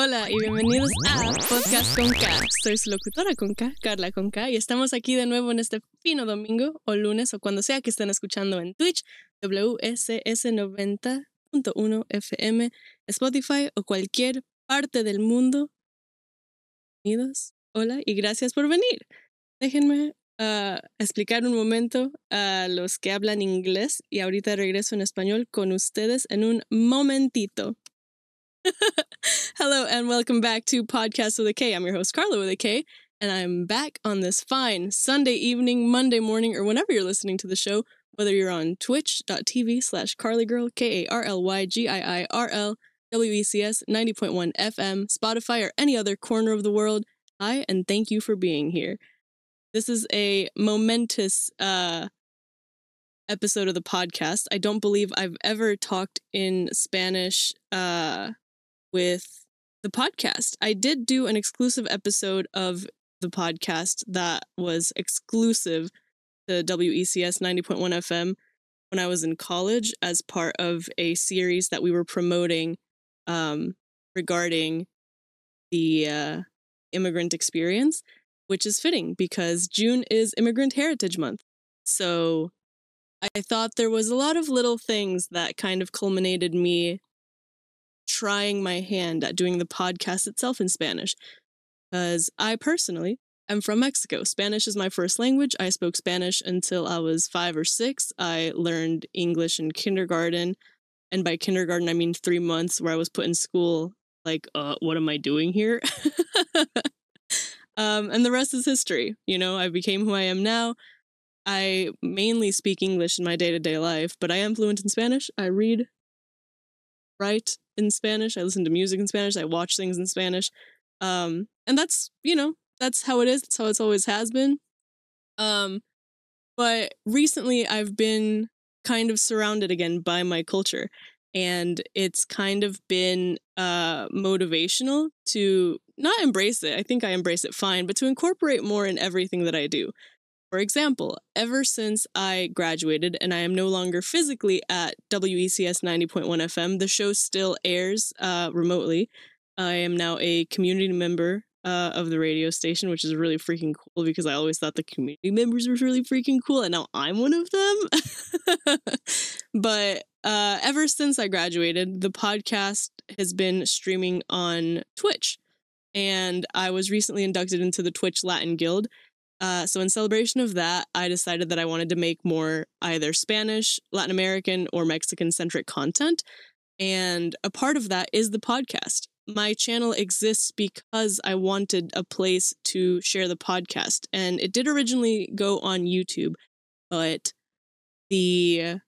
Hola y bienvenidos a Podcast con K. Soy su locutora con K, Carla con K, y estamos aquí de nuevo en este fino domingo o lunes o cuando sea que estén escuchando en Twitch, WSS90.1 FM, Spotify o cualquier parte del mundo. Bienvenidos, hola y gracias por venir. Déjenme ah, explicar un momento a los que hablan inglés y ahorita regreso en español con ustedes en un momentito. Hello, and welcome back to Podcast with a K. I'm your host, Carla with a K, and I'm back on this fine Sunday evening, Monday morning, or whenever you're listening to the show, whether you're on twitch.tv slash carlygirl, K A R L Y G I I R L, 90.1 FM, Spotify, or any other corner of the world. Hi, and thank you for being here. This is a momentous uh, episode of the podcast. I don't believe I've ever talked in Spanish uh, with the podcast. I did do an exclusive episode of the podcast that was exclusive to WECS 90.1 FM when I was in college as part of a series that we were promoting um, regarding the uh, immigrant experience, which is fitting because June is Immigrant Heritage Month. So I thought there was a lot of little things that kind of culminated me trying my hand at doing the podcast itself in Spanish. Because I personally am from Mexico. Spanish is my first language. I spoke Spanish until I was five or six. I learned English in kindergarten. And by kindergarten, I mean three months where I was put in school, like, uh, what am I doing here? um, and the rest is history. You know, I became who I am now. I mainly speak English in my day to day life, but I am fluent in Spanish. I read, write, in Spanish. I listen to music in Spanish. I watch things in Spanish. Um, and that's, you know, that's how it is. That's how it's always has been. Um, but recently I've been kind of surrounded again by my culture. And it's kind of been uh, motivational to not embrace it. I think I embrace it fine, but to incorporate more in everything that I do. For example, ever since I graduated and I am no longer physically at WECS 90.1 FM, the show still airs uh, remotely. I am now a community member uh, of the radio station, which is really freaking cool because I always thought the community members were really freaking cool, and now I'm one of them. but uh, ever since I graduated, the podcast has been streaming on Twitch. And I was recently inducted into the Twitch Latin Guild uh, so, in celebration of that, I decided that I wanted to make more either Spanish, Latin American, or Mexican centric content. And a part of that is the podcast. My channel exists because I wanted a place to share the podcast. And it did originally go on YouTube, but the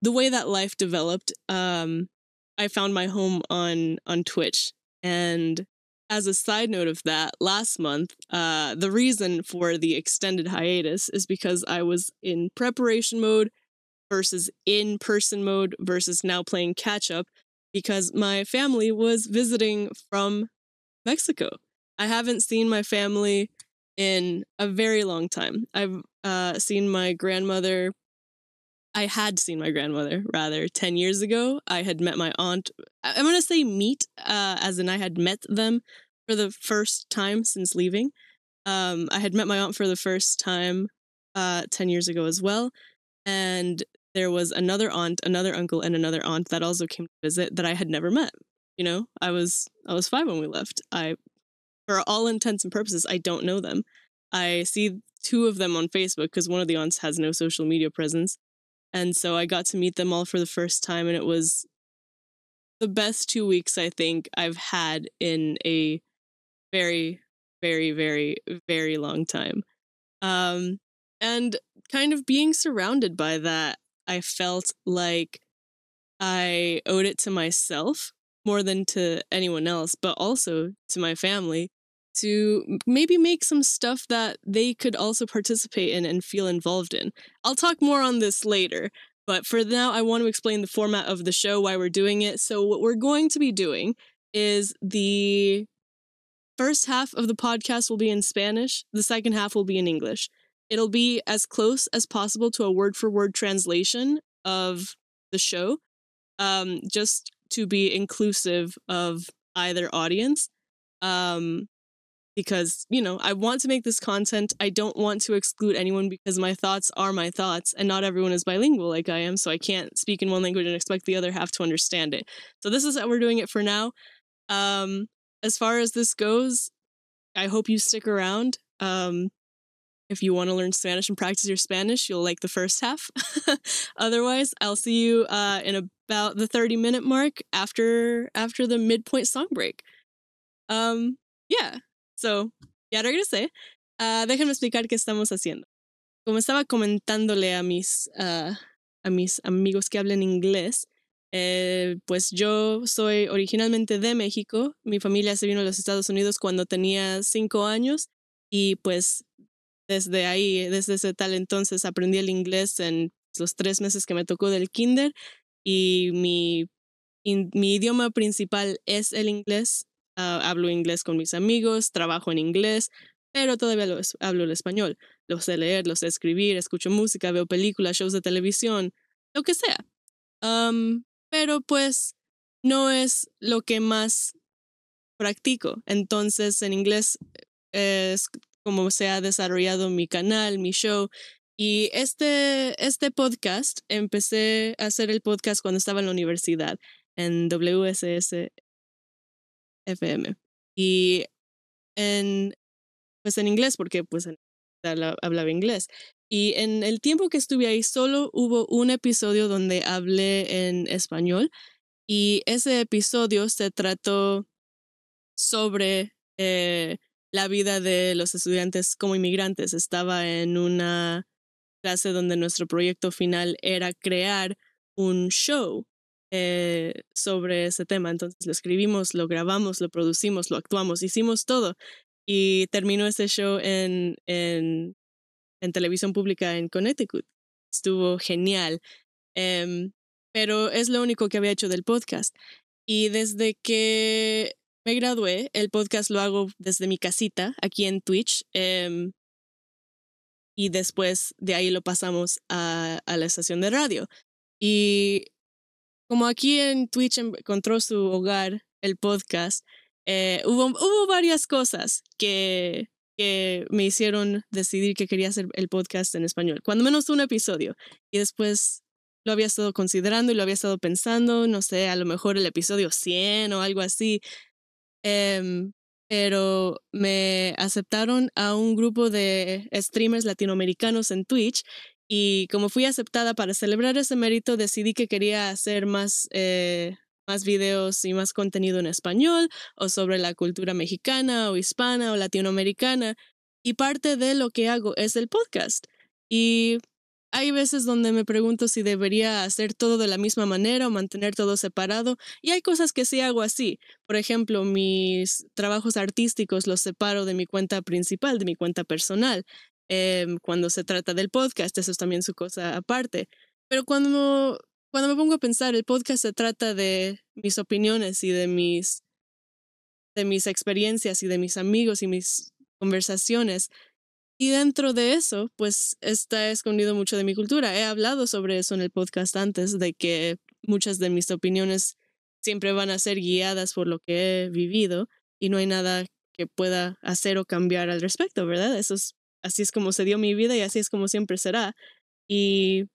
the way that life developed um i found my home on on twitch and as a side note of that, last month, uh, the reason for the extended hiatus is because I was in preparation mode versus in person mode versus now playing catch up because my family was visiting from Mexico. I haven't seen my family in a very long time. I've uh, seen my grandmother I had seen my grandmother rather 10 years ago. I had met my aunt. I'm going to say meet, uh, as in I had met them for the first time since leaving. Um, I had met my aunt for the first time uh, 10 years ago as well. And there was another aunt, another uncle, and another aunt that also came to visit that I had never met. You know, I was I was five when we left. I, for all intents and purposes, I don't know them. I see two of them on Facebook because one of the aunts has no social media presence, and so I got to meet them all for the first time, and it was the best two weeks I think I've had in a very, very, very, very long time. Um, and kind of being surrounded by that, I felt like I owed it to myself more than to anyone else, but also to my family to maybe make some stuff that they could also participate in and feel involved in. I'll talk more on this later, but for now, I want to explain the format of the show, why we're doing it. So, what we're going to be doing is the first half of the podcast will be in Spanish, the second half will be in English. It'll be as close as possible to a word for word translation of the show, um, just to be inclusive of either audience. Um, because, you know, I want to make this content. I don't want to exclude anyone because my thoughts are my thoughts and not everyone is bilingual like I am. So I can't speak in one language and expect the other half to understand it. So this is how we're doing it for now. Um, as far as this goes, I hope you stick around. Um, if you want to learn Spanish and practice your Spanish, you'll like the first half. Otherwise, I'll see you uh, in about the 30 minute mark after after the midpoint song break. Um, yeah. So, ya regresé. Ah, déjenme explicar qué estamos haciendo. Como estaba comentándole a mis, ah, a mis amigos que hablan inglés, eh, pues yo soy originalmente de México. Mi familia se vino a los Estados Unidos cuando tenía cinco años y pues desde ahí, desde ese tal entonces, aprendí el inglés en los tres meses que me tocó del kinder y mi idioma principal es el inglés. Ah, hablo inglés con mis amigos, trabajo en inglés, pero todavía hablo el español. Lo sé leer, lo sé escribir, escucho música, veo películas, shows de televisión, lo que sea. pero pues no es lo que más practico. Entonces en inglés eh, es como se ha desarrollado mi canal, mi show. Y este, este podcast, empecé a hacer el podcast cuando estaba en la universidad, en WSS FM. Y en, pues en inglés, porque pues hablaba inglés. Y en el tiempo que estuve ahí solo hubo un episodio donde hablé en español y ese episodio se trató sobre eh, la vida de los estudiantes como inmigrantes. Estaba en una clase donde nuestro proyecto final era crear un show eh, sobre ese tema. Entonces lo escribimos, lo grabamos, lo producimos, lo actuamos, hicimos todo. Y terminó ese show en, en, televisión pública en Connecticut. Estuvo genial. Em, pero es lo único que había hecho del podcast. Y desde que me gradué, el podcast lo hago desde mi casita, aquí en Twitch. Em, y después de ahí lo pasamos a, a, la estación de radio. Y como aquí en Twitch encontró su hogar, el podcast, eh, hubo, varias cosas que, me hicieron decidir que quería hacer el podcast en español, cuando menos un episodio. Y después lo había estado considerando y lo había estado pensando, no sé, a lo mejor el episodio 100 o algo así. Em, pero me aceptaron a un grupo de streamers latinoamericanos en Twitch y como fui aceptada para celebrar ese mérito, decidí que quería hacer más, eh, más videos y más contenido en español o sobre la cultura mexicana o hispana o latinoamericana. Y parte de lo que hago es el podcast. Y hay veces donde me pregunto si debería hacer todo de la misma manera o mantener todo separado. Y hay cosas que sí hago así. Por ejemplo, mis trabajos artísticos los separo de mi cuenta principal, de mi cuenta personal. Em, cuando se trata del podcast, eso es también su cosa aparte. Pero cuando, cuando me pongo a pensar, el podcast se trata de mis opiniones y de mis, de mis experiencias y de mis amigos y mis conversaciones. Y dentro de eso, pues está escondido mucho de mi cultura. He hablado sobre eso en el podcast antes, de que muchas de mis opiniones siempre van a ser guiadas por lo que he vivido y no hay nada que pueda hacer o cambiar al respecto, ¿verdad? Eso es así es como se dio mi vida y así es como siempre será. Y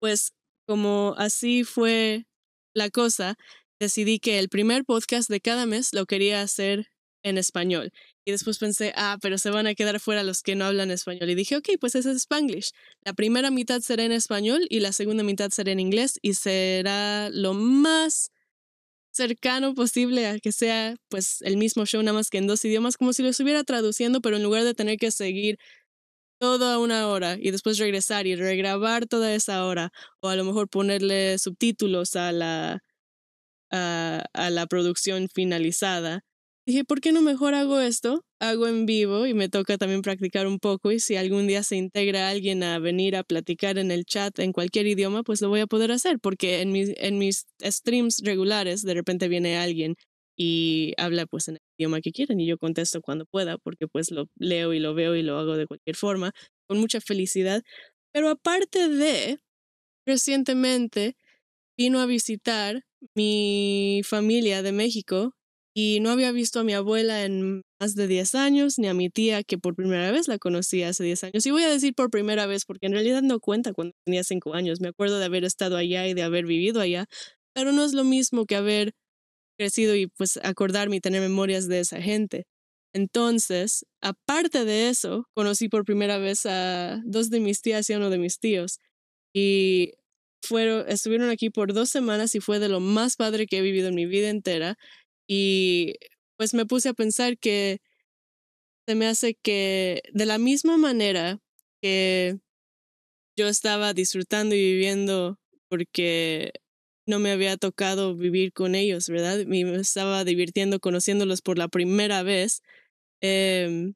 pues como así fue la cosa, decidí que el primer podcast de cada mes lo quería hacer en español. Y después pensé, ah, pero se van a quedar fuera los que no hablan español. Y dije, ok, pues ese es Spanglish. La primera mitad será en español y la segunda mitad será en inglés y será lo más cercano posible a que sea pues el mismo show nada más que en dos idiomas, como si lo estuviera traduciendo, pero en lugar de tener que seguir toda una hora y después regresar y regrabar toda esa hora, o a lo mejor ponerle subtítulos a la, a, a la producción finalizada, Dije, ¿por qué no mejor hago esto? Hago en vivo y me toca también practicar un poco y si algún día se integra alguien a venir a platicar en el chat en cualquier idioma, pues lo voy a poder hacer porque en mis, en mis streams regulares de repente viene alguien y habla pues en el idioma que quieran y yo contesto cuando pueda porque pues lo leo y lo veo y lo hago de cualquier forma con mucha felicidad. Pero aparte de, recientemente vino a visitar mi familia de México y no había visto a mi abuela en más de 10 años, ni a mi tía, que por primera vez la conocí hace 10 años. Y voy a decir por primera vez, porque en realidad no cuenta cuando tenía 5 años. Me acuerdo de haber estado allá y de haber vivido allá, pero no es lo mismo que haber crecido y pues acordarme y tener memorias de esa gente. Entonces, aparte de eso, conocí por primera vez a dos de mis tías y a uno de mis tíos. Y fueron, estuvieron aquí por dos semanas y fue de lo más padre que he vivido en mi vida entera. Y pues me puse a pensar que se me hace que de la misma manera que yo estaba disfrutando y viviendo porque no me había tocado vivir con ellos, ¿verdad? me estaba divirtiendo conociéndolos por la primera vez. Em,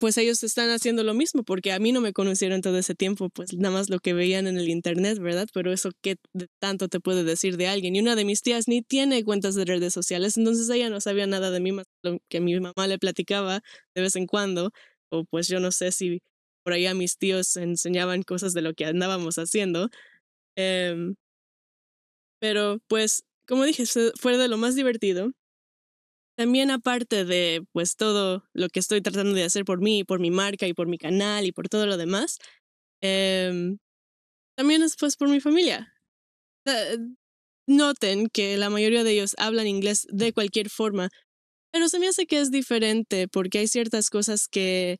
pues ellos están haciendo lo mismo, porque a mí no me conocieron todo ese tiempo, pues nada más lo que veían en el Internet, ¿verdad? Pero eso, ¿qué tanto te puede decir de alguien? Y una de mis tías ni tiene cuentas de redes sociales, entonces ella no sabía nada de mí, más lo que mi mamá le platicaba de vez en cuando, o pues yo no sé si por a mis tíos enseñaban cosas de lo que andábamos haciendo. Em, pero pues, como dije, fue de lo más divertido también aparte de pues todo lo que estoy tratando de hacer por mí, por mi marca y por mi canal y por todo lo demás, em, también es pues por mi familia. Eh, noten que la mayoría de ellos hablan inglés de cualquier forma, pero se me hace que es diferente porque hay ciertas cosas que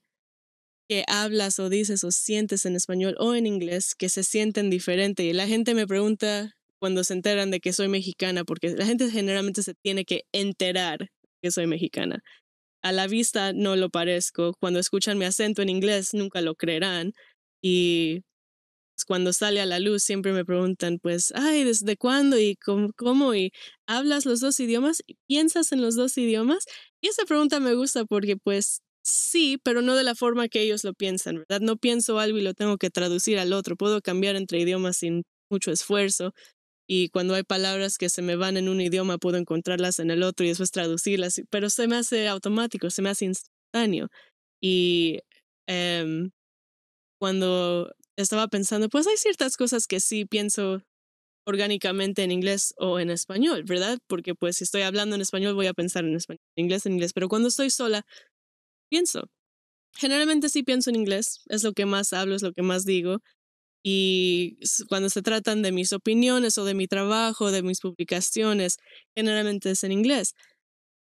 que hablas o dices o sientes en español o en inglés que se sienten diferente y la gente me pregunta cuando se enteran de que soy mexicana, porque la gente generalmente se tiene que enterar soy mexicana. A la vista no lo parezco. Cuando escuchan mi acento en inglés nunca lo creerán. Y pues, cuando sale a la luz siempre me preguntan, pues, ay, ¿desde cuándo y cómo? cómo? ¿Y hablas los dos idiomas? ¿Piensas en los dos idiomas? Y esa pregunta me gusta porque pues sí, pero no de la forma que ellos lo piensan, ¿verdad? No pienso algo y lo tengo que traducir al otro. Puedo cambiar entre idiomas sin mucho esfuerzo y cuando hay palabras que se me van en un idioma puedo encontrarlas en el otro y después traducirlas, pero se me hace automático, se me hace instantáneo. Y em, cuando estaba pensando, pues hay ciertas cosas que sí pienso orgánicamente en inglés o en español, ¿verdad? Porque pues si estoy hablando en español voy a pensar en español, en inglés, en inglés, pero cuando estoy sola, pienso. Generalmente sí pienso en inglés, es lo que más hablo, es lo que más digo, y cuando se tratan de mis opiniones o de mi trabajo, de mis publicaciones, generalmente es en inglés.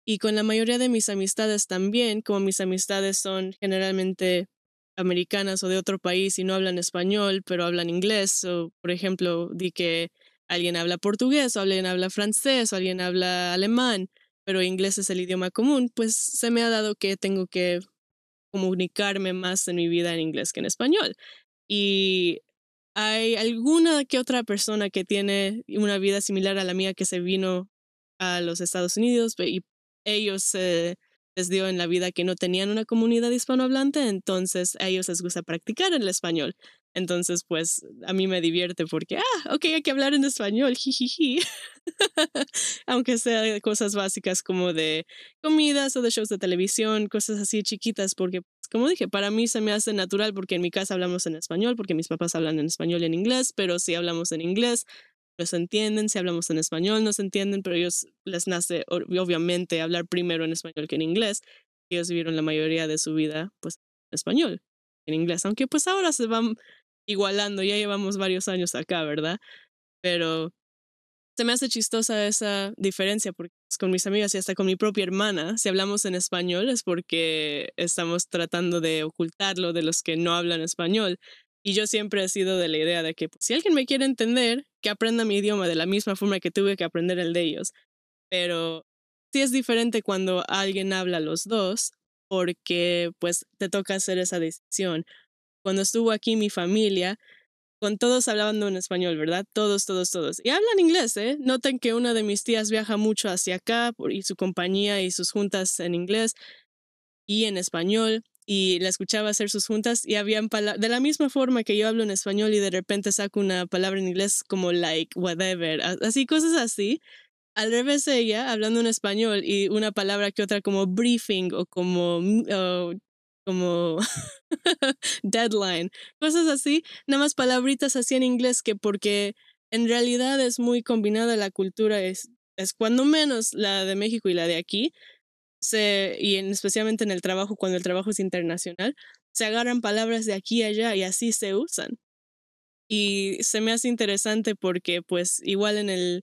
Y con la mayoría de mis amistades también, como mis amistades son generalmente americanas o de otro país y no hablan español, pero hablan inglés, o por ejemplo, di que alguien habla portugués, o alguien habla francés, o alguien habla alemán, pero inglés es el idioma común, pues se me ha dado que tengo que comunicarme más en mi vida en inglés que en español. Y hay alguna que otra persona que tiene una vida similar a la mía que se vino a los Estados Unidos y ellos les dio en la vida que no tenían una comunidad hispanohablante, entonces a ellos les gusta practicar el español. Entonces, pues a mí me divierte porque, ah, ok, hay que hablar en español, jijiji. Aunque sea cosas básicas como de comidas o de shows de televisión, cosas así chiquitas, porque, pues, como dije, para mí se me hace natural porque en mi casa hablamos en español, porque mis papás hablan en español y en inglés, pero si hablamos en inglés, nos entienden, si hablamos en español, nos entienden, pero ellos les nace, obviamente, hablar primero en español que en inglés. Ellos vivieron la mayoría de su vida, pues, en español en inglés, aunque pues ahora se van igualando, ya llevamos varios años acá, ¿verdad? Pero se me hace chistosa esa diferencia porque pues, con mis amigas y hasta con mi propia hermana, si hablamos en español es porque estamos tratando de ocultarlo de los que no hablan español. Y yo siempre he sido de la idea de que pues, si alguien me quiere entender, que aprenda mi idioma de la misma forma que tuve que aprender el de ellos. Pero sí es diferente cuando alguien habla los dos porque pues te toca hacer esa decisión cuando estuvo aquí mi familia, con todos hablando en español, ¿verdad? Todos, todos, todos. Y hablan inglés, ¿eh? Noten que una de mis tías viaja mucho hacia acá y su compañía y sus juntas en inglés y en español. Y la escuchaba hacer sus juntas y habían palabras, de la misma forma que yo hablo en español y de repente saco una palabra en inglés como like, whatever, así, cosas así. Al revés ella, hablando en español y una palabra que otra como briefing o como mm, como deadline, cosas así, nada más palabritas así en inglés que porque en realidad es muy combinada la cultura, es, es cuando menos la de México y la de aquí, se, y especialmente en el trabajo, cuando el trabajo es internacional, se agarran palabras de aquí y allá y así se usan. Y se me hace interesante porque pues igual en el,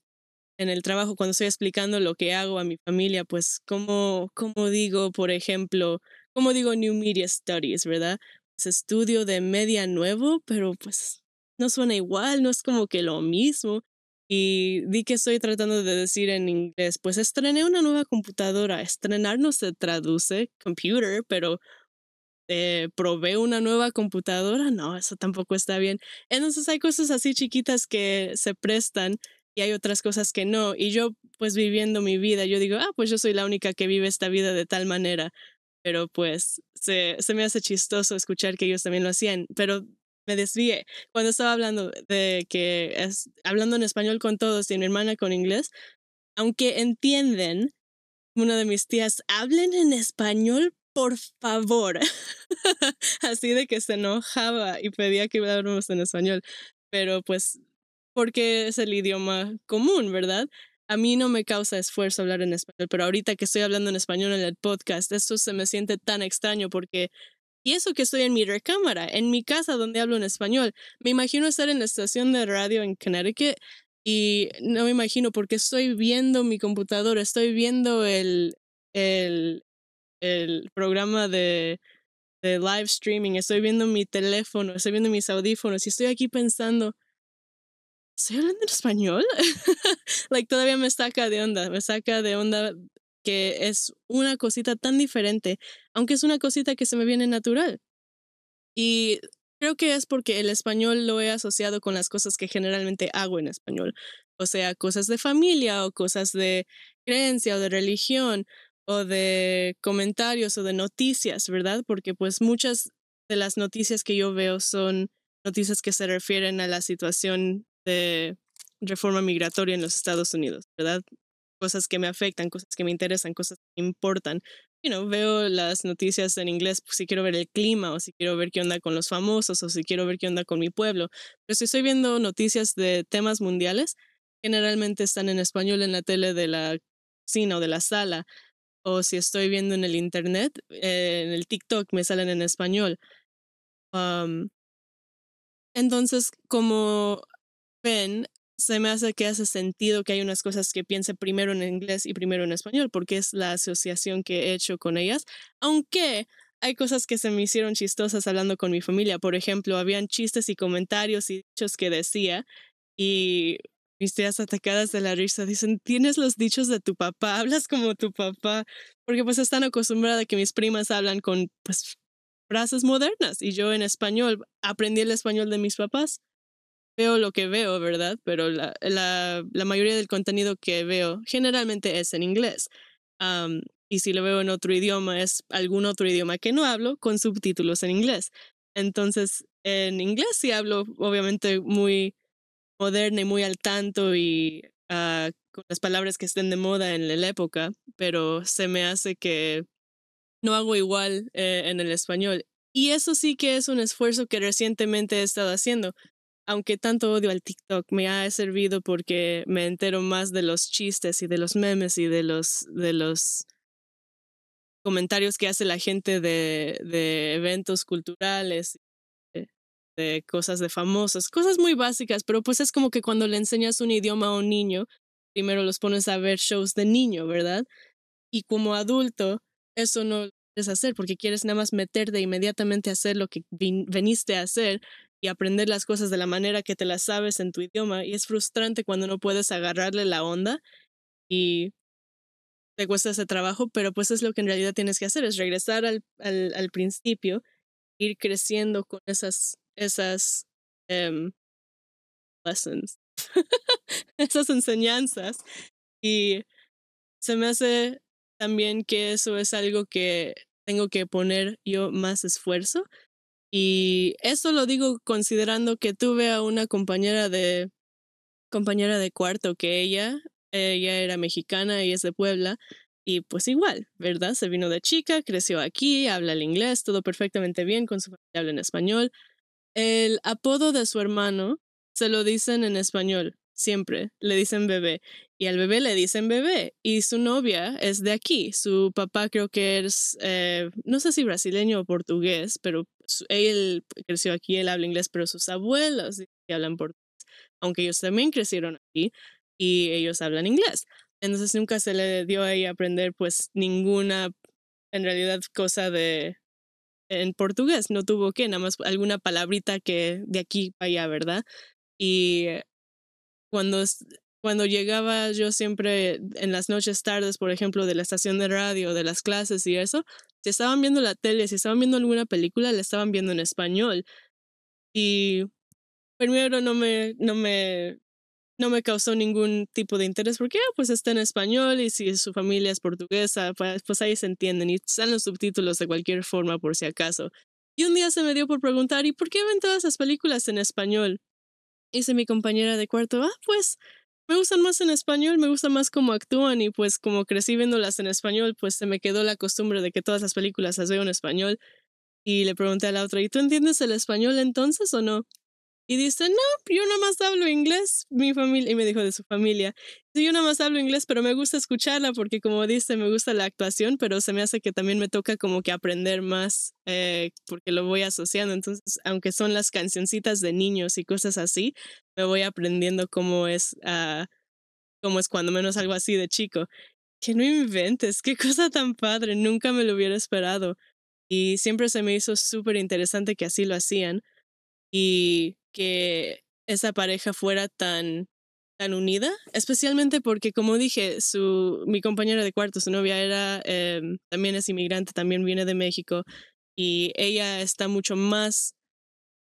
en el trabajo, cuando estoy explicando lo que hago a mi familia, pues como cómo digo, por ejemplo, como digo, New Media Studies, ¿verdad? Es estudio de media nuevo, pero pues no suena igual, no es como que lo mismo. Y di que estoy tratando de decir en inglés, pues estrené una nueva computadora. Estrenar no se traduce computer, pero eh, probé una nueva computadora. No, eso tampoco está bien. Entonces hay cosas así chiquitas que se prestan y hay otras cosas que no. Y yo, pues viviendo mi vida, yo digo, ah, pues yo soy la única que vive esta vida de tal manera pero pues se, se me hace chistoso escuchar que ellos también lo hacían, pero me desvié cuando estaba hablando de que es, hablando en español con todos y mi hermana con inglés, aunque entienden, una de mis tías, hablen en español, por favor. Así de que se enojaba y pedía que habláramos en español, pero pues porque es el idioma común, ¿verdad? a mí no me causa esfuerzo hablar en español, pero ahorita que estoy hablando en español en el podcast, eso se me siente tan extraño porque, y eso que estoy en mi recámara, en mi casa donde hablo en español, me imagino estar en la estación de radio en Connecticut y no me imagino porque estoy viendo mi computadora, estoy viendo el, el, el programa de, de live streaming, estoy viendo mi teléfono, estoy viendo mis audífonos y estoy aquí pensando, ¿Soy hablando en español? like, todavía me saca de onda, me saca de onda que es una cosita tan diferente, aunque es una cosita que se me viene natural. Y creo que es porque el español lo he asociado con las cosas que generalmente hago en español, o sea, cosas de familia o cosas de creencia o de religión o de comentarios o de noticias, ¿verdad? Porque pues muchas de las noticias que yo veo son noticias que se refieren a la situación de reforma migratoria en los Estados Unidos, ¿verdad? Cosas que me afectan, cosas que me interesan, cosas que me importan. You know, veo las noticias en inglés pues, si quiero ver el clima o si quiero ver qué onda con los famosos o si quiero ver qué onda con mi pueblo. Pero si estoy viendo noticias de temas mundiales, generalmente están en español en la tele de la cocina o de la sala. O si estoy viendo en el internet, eh, en el TikTok me salen en español. entonces, como se me hace que hace sentido que hay unas cosas que piense primero en inglés y primero en español, porque es la asociación que he hecho con ellas, aunque hay cosas que se me hicieron chistosas hablando con mi familia. Por ejemplo, habían chistes y comentarios y dichos que decía y mis tías atacadas de la risa dicen, tienes los dichos de tu papá, hablas como tu papá, porque pues están acostumbradas a que mis primas hablan con pues frases modernas y yo en español aprendí el español de mis papás veo lo que veo, ¿verdad? Pero la, mayoría del contenido que veo generalmente es en inglés. y si lo veo en otro idioma, es algún otro idioma que no hablo con subtítulos en inglés. Entonces, en inglés sí hablo, obviamente, muy moderna y muy al tanto y ah, con las palabras que estén de moda en la época, pero se me hace que no hago igual eh, en el español. Y eso sí que es un esfuerzo que recientemente he estado haciendo, aunque tanto odio al TikTok, me ha servido porque me entero más de los chistes y de los memes y de los, de los comentarios que hace la gente de, de eventos culturales, eh, de, cosas de famosos, cosas muy básicas, pero pues es como que cuando le enseñas un idioma a un niño, primero los pones a ver shows de niño, ¿verdad? Y como adulto, eso no lo quieres hacer porque quieres nada más meter de inmediatamente a hacer lo que viniste a hacer y aprender las cosas de la manera que te las sabes en tu idioma y es frustrante cuando no puedes agarrarle la onda y te cuesta ese trabajo, pero pues es lo que en realidad tienes que hacer, es regresar al, al, principio, ir creciendo con esas, esas em, lessons, esas enseñanzas. Y se me hace también que eso es algo que tengo que poner yo más esfuerzo y eso lo digo considerando que tuve a una compañera de, compañera de cuarto que ella, ella era mexicana y es de Puebla. Y pues igual, ¿verdad? Se vino de chica, creció aquí, habla el inglés, todo perfectamente bien, con su familia habla en español. El apodo de su hermano se lo dicen en español, siempre le dicen bebé y al bebé le dicen bebé y su novia es de aquí. Su papá creo que es, eh, no sé si brasileño o portugués, pero él creció aquí, él habla inglés, pero sus abuelos hablan portugués, aunque ellos también crecieron aquí y ellos hablan inglés. Entonces nunca se le dio a ella aprender pues ninguna, en realidad, cosa de en portugués, no tuvo que, nada más alguna palabrita que de aquí para allá, ¿verdad? Y cuando, cuando llegaba yo siempre en las noches tardes, por ejemplo, de la estación de radio, de las clases y eso, si estaban viendo la tele, si estaban viendo alguna película, la estaban viendo en español. Y primero no me, no me, no me causó ningún tipo de interés porque ah, pues está en español y si su familia es portuguesa, pues, pues ahí se entienden y están los subtítulos de cualquier forma por si acaso. Y un día se me dio por preguntar, ¿y por qué ven todas esas películas en español? dice mi compañera de cuarto, ah, pues me gustan más en español, me gusta más cómo actúan y pues como crecí viéndolas en español, pues se me quedó la costumbre de que todas las películas las veo en español. Y le pregunté a la otra, ¿y tú entiendes el español entonces o no? Y dice, no, yo nada más hablo inglés, mi familia, y me dijo de su familia, yo nada más hablo inglés, pero me gusta escucharla porque como dice, me gusta la actuación, pero se me hace que también me toca como que aprender más eh, porque lo voy asociando. Entonces, aunque son las cancioncitas de niños y cosas así, me voy aprendiendo cómo es, ah, cómo es cuando menos algo así de chico. Que no inventes, qué cosa tan padre, nunca me lo hubiera esperado. Y siempre se me hizo súper interesante que así lo hacían. Y que esa pareja fuera tan tan unida, especialmente porque, como dije, su, mi compañera de cuarto, su novia era, em, también es inmigrante, también viene de México, y ella está mucho más,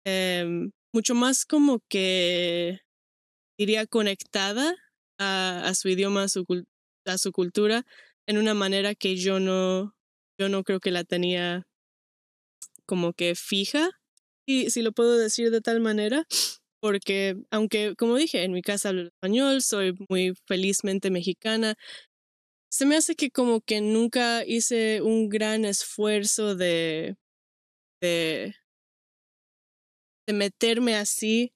em, mucho más como que, diría, conectada a, su idioma, a su, a su cultura, en una manera que yo no, yo no creo que la tenía como que fija si, si lo puedo decir de tal manera, porque aunque, como dije, en mi casa hablo español, soy muy felizmente mexicana, se me hace que como que nunca hice un gran esfuerzo de, de, de meterme así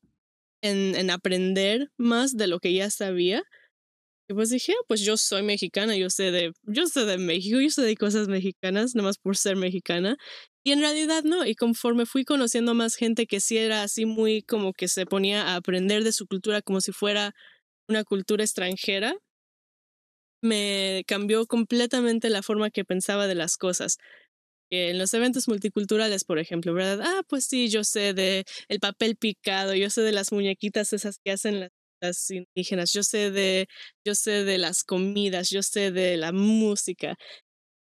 en, en aprender más de lo que ya sabía. Y pues dije, ah, pues yo soy mexicana, yo sé de, yo sé de México, yo sé de cosas mexicanas, nomás por ser mexicana. Y en realidad no, y conforme fui conociendo más gente que sí era así muy como que se ponía a aprender de su cultura como si fuera una cultura extranjera, me cambió completamente la forma que pensaba de las cosas. En los eventos multiculturales, por ejemplo, ¿verdad? Ah, pues sí, yo sé de el papel picado, yo sé de las muñequitas esas que hacen las indígenas, yo sé de, yo sé de las comidas, yo sé de la música.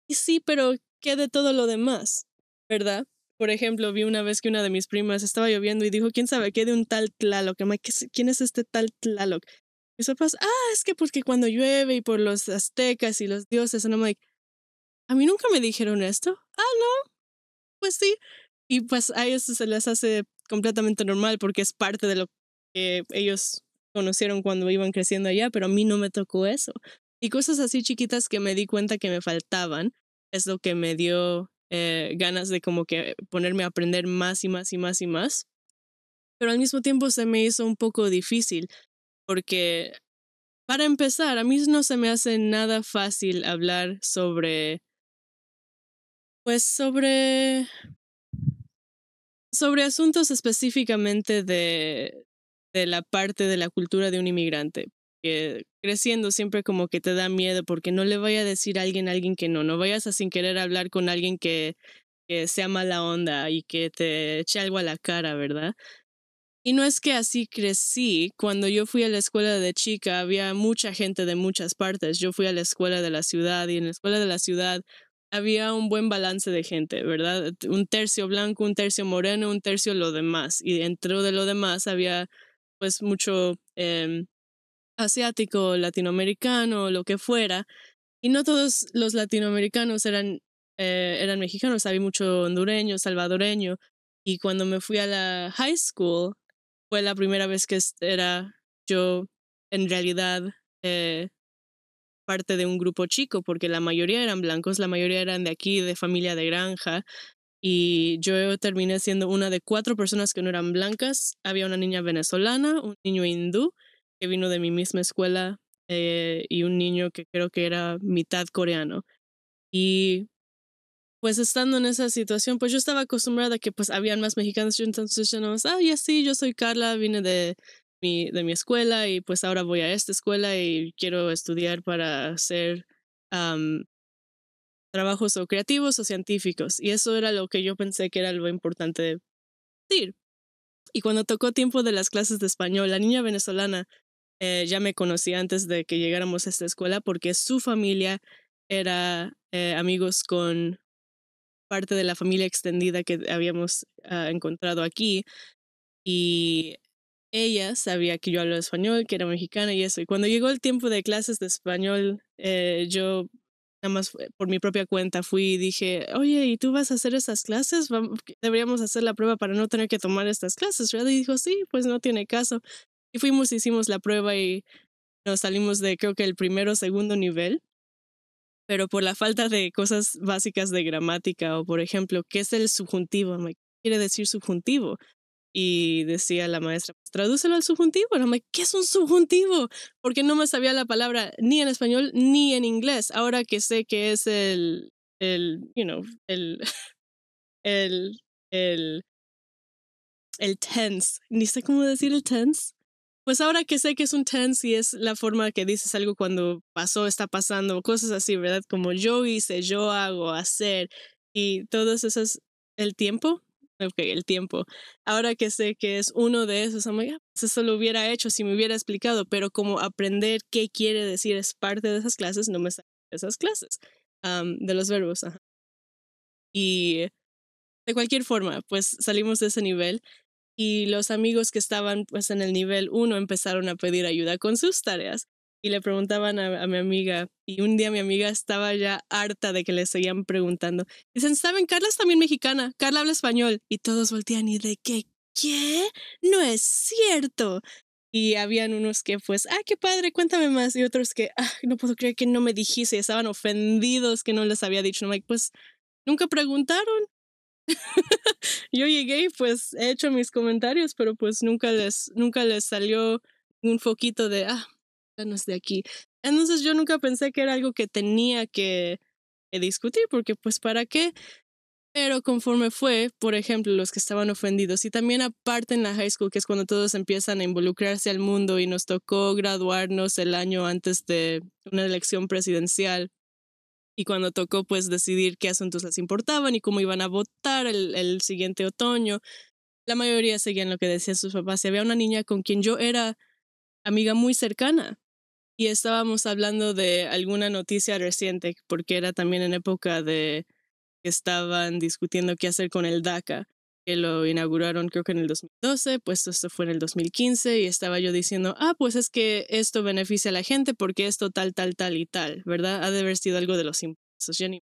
Y sí, pero ¿qué de todo lo demás? ¿Verdad? Por ejemplo, vi una vez que una de mis primas estaba lloviendo y dijo, ¿quién sabe qué de un tal Tlaloc? ¿Quién es este tal Tlaloc? y yo pues, ah, es que porque cuando llueve y por los aztecas y los dioses, me a mí nunca me dijeron esto. Ah, no. Pues sí. Y pues a ellos se les hace completamente normal porque es parte de lo que ellos conocieron cuando iban creciendo allá, pero a mí no me tocó eso. Y cosas así chiquitas que me di cuenta que me faltaban es lo que me dio eh, ganas de como que ponerme a aprender más y más y más y más. Pero al mismo tiempo se me hizo un poco difícil porque, para empezar, a mí no se me hace nada fácil hablar sobre, pues sobre, sobre asuntos específicamente de, de la parte de la cultura de un inmigrante. Que creciendo siempre como que te da miedo porque no le vaya a decir a alguien a alguien que no, no vayas a sin querer hablar con alguien que, que sea mala onda y que te eche algo a la cara, ¿verdad? Y no es que así crecí. Cuando yo fui a la escuela de chica, había mucha gente de muchas partes. Yo fui a la escuela de la ciudad y en la escuela de la ciudad había un buen balance de gente, ¿verdad? Un tercio blanco, un tercio moreno, un tercio lo demás. Y dentro de lo demás había pues mucho em, asiático, latinoamericano, lo que fuera. Y no todos los latinoamericanos eran, eh, eran mexicanos, había mucho hondureño, salvadoreño. Y cuando me fui a la high school, fue la primera vez que era yo en realidad eh, parte de un grupo chico, porque la mayoría eran blancos, la mayoría eran de aquí, de familia de granja, y yo terminé siendo una de cuatro personas que no eran blancas. Había una niña venezolana, un niño hindú que vino de mi misma escuela eh, y un niño que creo que era mitad coreano. Y pues estando en esa situación, pues yo estaba acostumbrada a que pues habían más mexicanos, yo entonces yo más, ah, ya sí, yo soy Carla, vine de mi, de mi escuela y pues ahora voy a esta escuela y quiero estudiar para ser trabajos o creativos o científicos. Y eso era lo que yo pensé que era lo importante de decir. Y cuando tocó tiempo de las clases de español, la niña venezolana eh, ya me conocía antes de que llegáramos a esta escuela porque su familia era eh, amigos con parte de la familia extendida que habíamos ah, encontrado aquí. Y ella sabía que yo hablaba español, que era mexicana y eso. Y cuando llegó el tiempo de clases de español, eh, yo nada más por mi propia cuenta fui y dije, oye, ¿y tú vas a hacer esas clases? Deberíamos hacer la prueba para no tener que tomar estas clases, ¿verdad? Y dijo, sí, pues no tiene caso. Y fuimos, hicimos la prueba y nos salimos de creo que el primero o segundo nivel, pero por la falta de cosas básicas de gramática o, por ejemplo, ¿qué es el subjuntivo? me quiere decir subjuntivo? y decía la maestra, pues, tradúcelo al subjuntivo. Y yo me ¿qué es un subjuntivo? Porque no me sabía la palabra ni en español ni en inglés. Ahora que sé que es el, el, you know, el, el, el, el tense. Ni sé cómo decir el tense. Pues ahora que sé que es un tense y es la forma que dices algo cuando pasó, está pasando, cosas así, ¿verdad? Como yo hice, yo hago, hacer y todos es el tiempo ok, el tiempo. Ahora que sé que es uno de esos, oh eso lo hubiera hecho si me hubiera explicado, pero como aprender qué quiere decir es parte de esas clases, no me salen esas clases de los verbos. Y de cualquier forma, pues salimos de ese nivel y los amigos que estaban pues en el nivel uno empezaron a pedir ayuda con sus tareas y le preguntaban a, mi amiga. Y un día mi amiga estaba ya harta de que le seguían preguntando. Dicen, ¿saben? Carla es también mexicana. Carla habla español. Y todos voltean y de que, ¿qué? No es cierto. Y habían unos que pues, ah, qué padre, cuéntame más. Y otros que, ah, no puedo creer que no me dijiste. estaban ofendidos que no les había dicho. No, pues, nunca preguntaron. Yo llegué y pues he hecho mis comentarios, pero pues nunca les, nunca les salió un foquito de, ah, de aquí. Entonces yo nunca pensé que era algo que tenía que, discutir, porque pues para qué. Pero conforme fue, por ejemplo, los que estaban ofendidos y también aparte en la high school, que es cuando todos empiezan a involucrarse al mundo y nos tocó graduarnos el año antes de una elección presidencial y cuando tocó pues decidir qué asuntos les importaban y cómo iban a votar el, el siguiente otoño, la mayoría seguían lo que decían sus papás. Y había una niña con quien yo era amiga muy cercana y estábamos hablando de alguna noticia reciente, porque era también en época de que estaban discutiendo qué hacer con el DACA, que lo inauguraron creo que en el 2012, pues esto fue en el 2015, y estaba yo diciendo, ah, pues es que esto beneficia a la gente porque esto tal, tal, tal y tal, ¿verdad? Ha de haber sido algo de los impuestos, Jenny.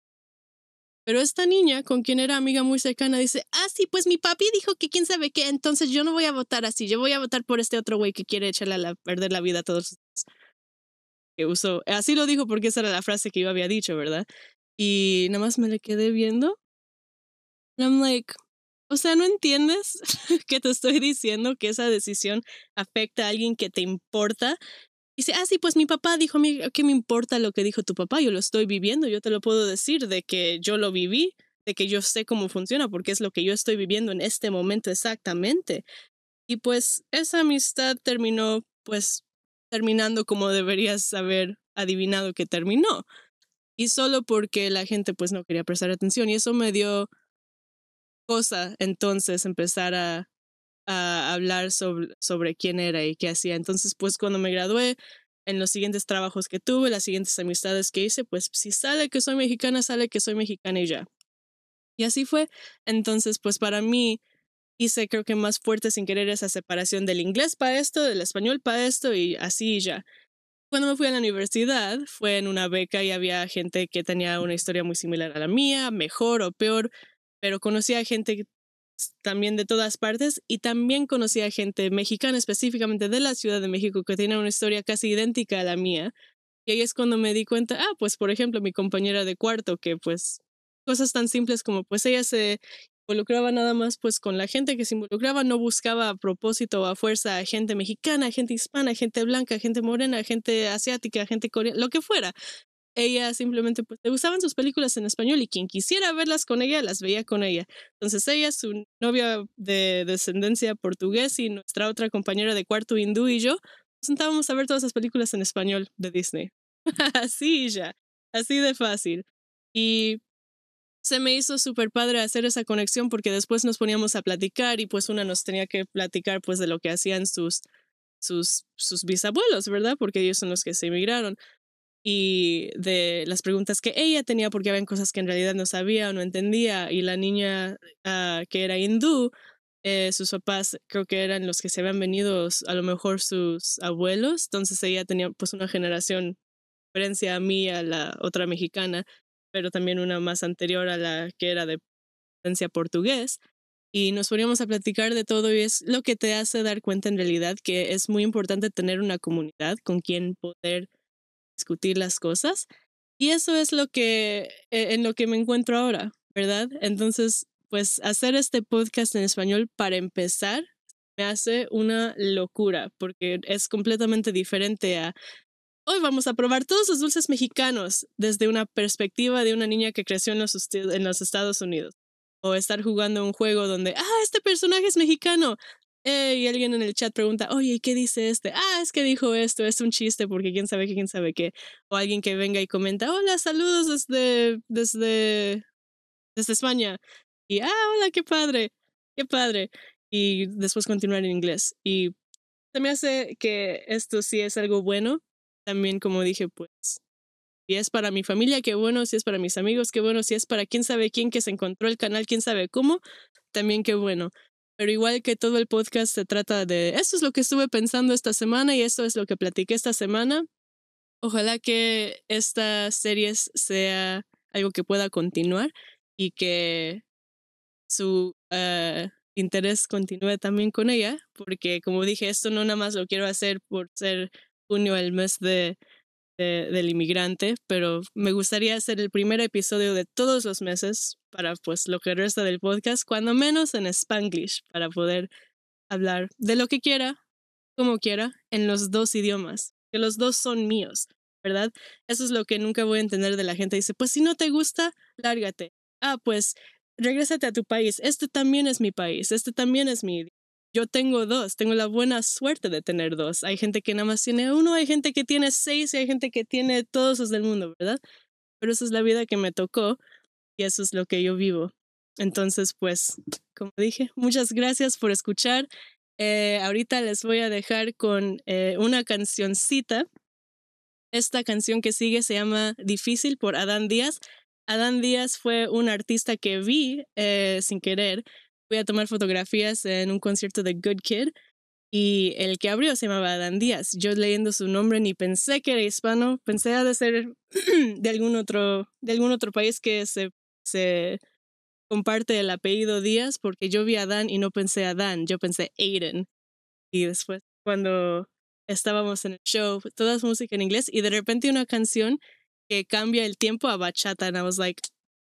Pero esta niña, con quien era amiga muy cercana, dice, ah, sí, pues mi papi dijo que quién sabe qué, entonces yo no voy a votar así, yo voy a votar por este otro güey que quiere echarle a perder la vida a todos. Los que usó. Así lo dijo porque esa era la frase que yo había dicho, ¿verdad? Y nada más me le quedé viendo. And I'm like, o sea, ¿no entiendes que te estoy diciendo que esa decisión afecta a alguien que te importa? Y dice, ah, sí, pues mi papá dijo, ¿qué me importa lo que dijo tu papá? Yo lo estoy viviendo, yo te lo puedo decir de que yo lo viví, de que yo sé cómo funciona, porque es lo que yo estoy viviendo en este momento exactamente. Y pues esa amistad terminó pues terminando como deberías haber adivinado que terminó. Y solo porque la gente pues no quería prestar atención. Y eso me dio cosa entonces empezar a, hablar sobre, sobre quién era y qué hacía. Entonces pues cuando me gradué, en los siguientes trabajos que tuve, las siguientes amistades que hice, pues si sale que soy mexicana, sale que soy mexicana y ya. Y así fue. Entonces, pues para mí, hice creo que más fuerte sin querer esa separación del inglés para esto, del español para esto y así ya. Cuando me fui a la universidad fue en una beca y había gente que tenía una historia muy similar a la mía, mejor o peor, pero conocía a gente también de todas partes y también conocía a gente mexicana específicamente de la Ciudad de México que tenía una historia casi idéntica a la mía. Y ahí es cuando me di cuenta, ah, pues por ejemplo mi compañera de cuarto que pues cosas tan simples como pues ella se involucraba nada más pues con la gente que se involucraba, no buscaba a propósito o a fuerza a gente mexicana, gente hispana, gente blanca, gente morena, gente asiática, gente coreana, lo que fuera. Ella simplemente pues le gustaban sus películas en español y quien quisiera verlas con ella las veía con ella. Entonces ella, su novia de descendencia portuguesa y nuestra otra compañera de cuarto hindú y yo nos sentábamos a ver todas esas películas en español de Disney. así ya, así de fácil. Y se me hizo súper padre hacer esa conexión porque después nos poníamos a platicar y pues una nos tenía que platicar pues de lo que hacían sus, sus, sus bisabuelos, ¿verdad? Porque ellos son los que se emigraron. Y de las preguntas que ella tenía porque habían cosas que en realidad no sabía o no entendía. Y la niña ah, que era hindú, eh, sus papás creo que eran los que se habían venido, a lo mejor sus abuelos. Entonces ella tenía pues una generación diferencia a mí, a la otra mexicana pero también una más anterior a la que era de presencia portugués. Y nos poníamos a platicar de todo y es lo que te hace dar cuenta en realidad que es muy importante tener una comunidad con quien poder discutir las cosas. Y eso es lo que, e, en lo que me encuentro ahora, ¿verdad? Entonces, pues hacer este podcast en español para empezar me hace una locura porque es completamente diferente a Hoy vamos a probar todos los dulces mexicanos desde una perspectiva de una niña que creció en los, Estados Unidos. O estar jugando un juego donde, ah, este personaje es mexicano. Eh, y alguien en el chat pregunta, oye, qué dice este? Ah, es que dijo esto, es un chiste porque quién sabe qué, quién sabe qué. O alguien que venga y comenta, hola, saludos desde, desde, desde España. Y, ah, hola, qué padre, qué padre. Y después continuar en inglés. Y también me hace que esto sí es algo bueno también como dije, pues, si es para mi familia, qué bueno, si es para mis amigos, qué bueno, si es para quién sabe quién que se encontró el canal, quién sabe cómo, también qué bueno. Pero igual que todo el podcast se trata de, esto es lo que estuve pensando esta semana y esto es lo que platiqué esta semana. Ojalá que esta serie sea algo que pueda continuar y que su ah, interés continúe también con ella, porque como dije, esto no nada más lo quiero hacer por ser junio, el mes de, del inmigrante, pero me gustaría hacer el primer episodio de todos los meses para pues lo que resta del podcast, cuando menos en Spanglish, para poder hablar de lo que quiera, como quiera, en los dos idiomas, que los dos son míos, ¿verdad? Eso es lo que nunca voy a entender de la gente. Dice, pues si no te gusta, lárgate. Ah, pues regrésate a tu país. Este también es mi país, este también es mi idioma. Yo tengo dos, tengo la buena suerte de tener dos. Hay gente que nada más tiene uno, hay gente que tiene seis y hay gente que tiene todos los del mundo, ¿verdad? Pero esa es la vida que me tocó y eso es lo que yo vivo. Entonces, pues, como dije, muchas gracias por escuchar. Eh, ahorita les voy a dejar con eh, una cancioncita. Esta canción que sigue se llama Difícil por Adán Díaz. Adán Díaz fue un artista que vi eh, sin querer Fui a tomar fotografías en un concierto de Good Kid y el que abrió se llamaba Dan Díaz. Yo leyendo su nombre ni pensé que era hispano, pensé ha de ser de algún otro, de algún otro país que se, se comparte el apellido Díaz, porque yo vi a Dan y no pensé a Dan, yo pensé Aiden. Y después, cuando estábamos en el show, toda música en inglés y de repente una canción que cambia el tiempo a bachata, and I was like,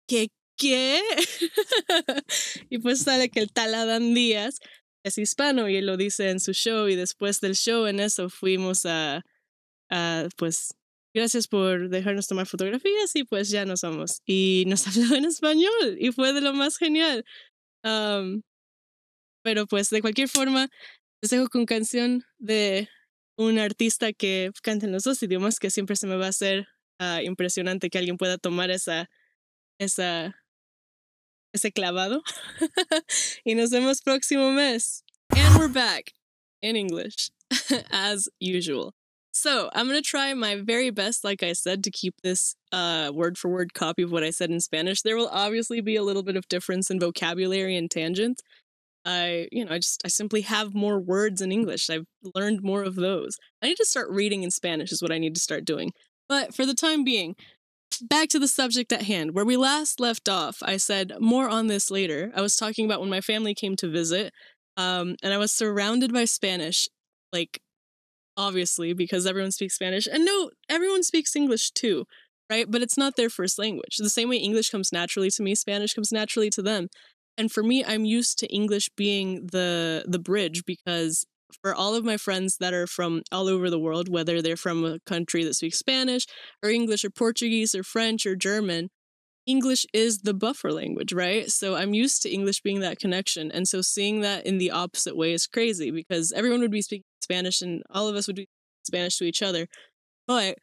¿qué ¿qué? y pues sale que el tal Díaz es hispano y él lo dice en su show y después del show en eso fuimos a, a pues gracias por dejarnos tomar fotografías y pues ya nos vamos. Y nos habló en español y fue de lo más genial. pero pues de cualquier forma, les dejo con canción de un artista que canta en los dos idiomas, que siempre se me va a hacer ah, impresionante que alguien pueda tomar esa, esa ese clavado. y nos vemos próximo mes. And we're back in English as usual. So I'm going to try my very best, like I said, to keep this uh, word for word copy of what I said in Spanish. There will obviously be a little bit of difference in vocabulary and tangents. I, you know, I just, I simply have more words in English. I've learned more of those. I need to start reading in Spanish, is what I need to start doing. But for the time being, back to the subject at hand. Where we last left off, I said more on this later. I was talking about when my family came to visit, um, and I was surrounded by Spanish, like obviously because everyone speaks Spanish, and no, everyone speaks English too, right? But it's not their first language. The same way English comes naturally to me, Spanish comes naturally to them. And for me, I'm used to English being the the bridge because for all of my friends that are from all over the world, whether they're from a country that speaks Spanish or English or Portuguese or French or German, English is the buffer language, right? So I'm used to English being that connection. And so seeing that in the opposite way is crazy because everyone would be speaking Spanish and all of us would be Spanish to each other. But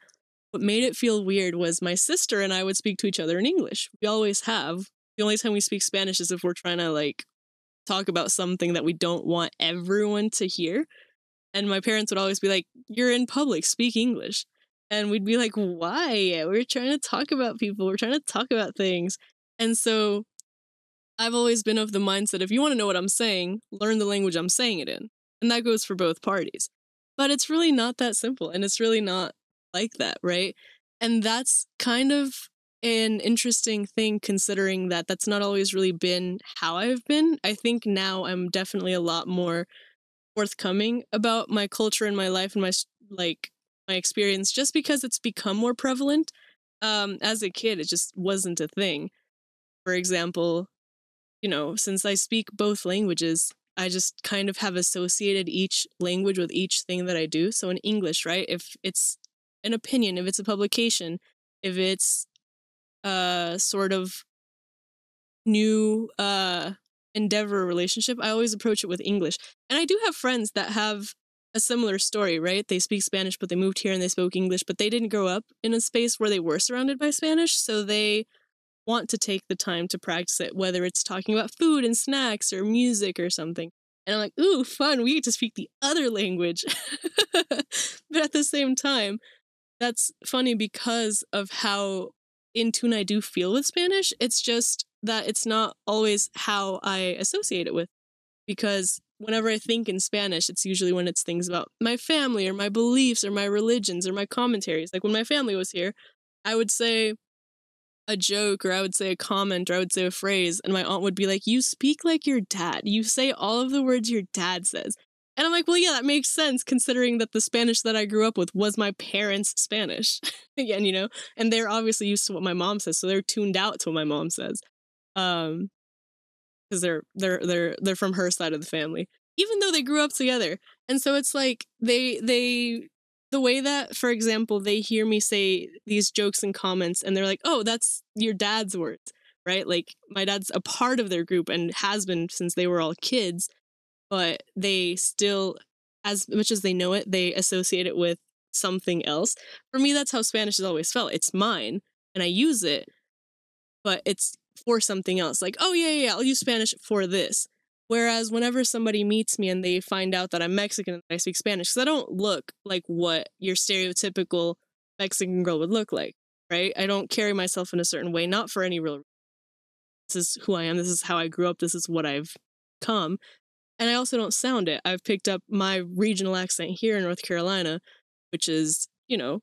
what made it feel weird was my sister and I would speak to each other in English. We always have. The only time we speak Spanish is if we're trying to like talk about something that we don't want everyone to hear. And my parents would always be like, You're in public, speak English. And we'd be like, Why? We're trying to talk about people, we're trying to talk about things. And so I've always been of the mindset if you want to know what I'm saying, learn the language I'm saying it in. And that goes for both parties. But it's really not that simple. And it's really not like that, right? And that's kind of an interesting thing considering that that's not always really been how I've been. I think now I'm definitely a lot more forthcoming about my culture and my life and my like my experience just because it's become more prevalent. Um as a kid it just wasn't a thing. For example, you know, since I speak both languages, I just kind of have associated each language with each thing that I do. So in English, right? If it's an opinion, if it's a publication, if it's uh sort of new uh endeavor relationship i always approach it with english and i do have friends that have a similar story right they speak spanish but they moved here and they spoke english but they didn't grow up in a space where they were surrounded by spanish so they want to take the time to practice it whether it's talking about food and snacks or music or something and i'm like ooh fun we get to speak the other language but at the same time that's funny because of how in tune I do feel with Spanish. It's just that it's not always how I associate it with. Because whenever I think in Spanish, it's usually when it's things about my family or my beliefs or my religions or my commentaries. Like when my family was here, I would say a joke or I would say a comment or I would say a phrase, and my aunt would be like, You speak like your dad. You say all of the words your dad says. And I'm like, well, yeah, that makes sense considering that the Spanish that I grew up with was my parents' Spanish. Again, you know, and they're obviously used to what my mom says, so they're tuned out to what my mom says. Um because they're they're they're they're from her side of the family. Even though they grew up together. And so it's like they they the way that, for example, they hear me say these jokes and comments and they're like, oh, that's your dad's words, right? Like my dad's a part of their group and has been since they were all kids but they still, as much as they know it, they associate it with something else. For me, that's how Spanish has always felt. It's mine and I use it, but it's for something else. Like, oh, yeah, yeah, yeah I'll use Spanish for this. Whereas whenever somebody meets me and they find out that I'm Mexican and I speak Spanish, because I don't look like what your stereotypical Mexican girl would look like, right? I don't carry myself in a certain way, not for any real reason. This is who I am. This is how I grew up. This is what I've come. And I also don't sound it. I've picked up my regional accent here in North Carolina, which is, you know,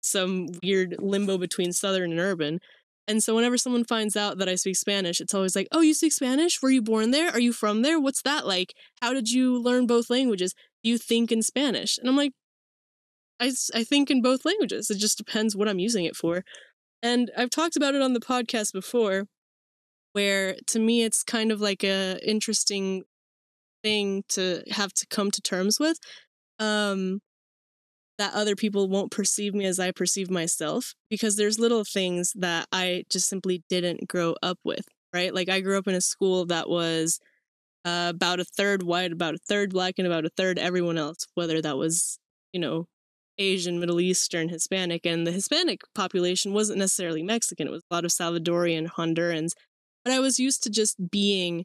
some weird limbo between Southern and urban. And so whenever someone finds out that I speak Spanish, it's always like, "Oh, you speak Spanish? Were you born there? Are you from there? What's that like? How did you learn both languages? Do you think in Spanish?" And I'm like, "I I think in both languages. It just depends what I'm using it for." And I've talked about it on the podcast before where to me it's kind of like a interesting thing to have to come to terms with um, that other people won't perceive me as I perceive myself because there's little things that I just simply didn't grow up with, right? Like I grew up in a school that was uh, about a third white, about a third black, and about a third everyone else, whether that was, you know, Asian, Middle Eastern, Hispanic. And the Hispanic population wasn't necessarily Mexican, it was a lot of Salvadorian, Hondurans. But I was used to just being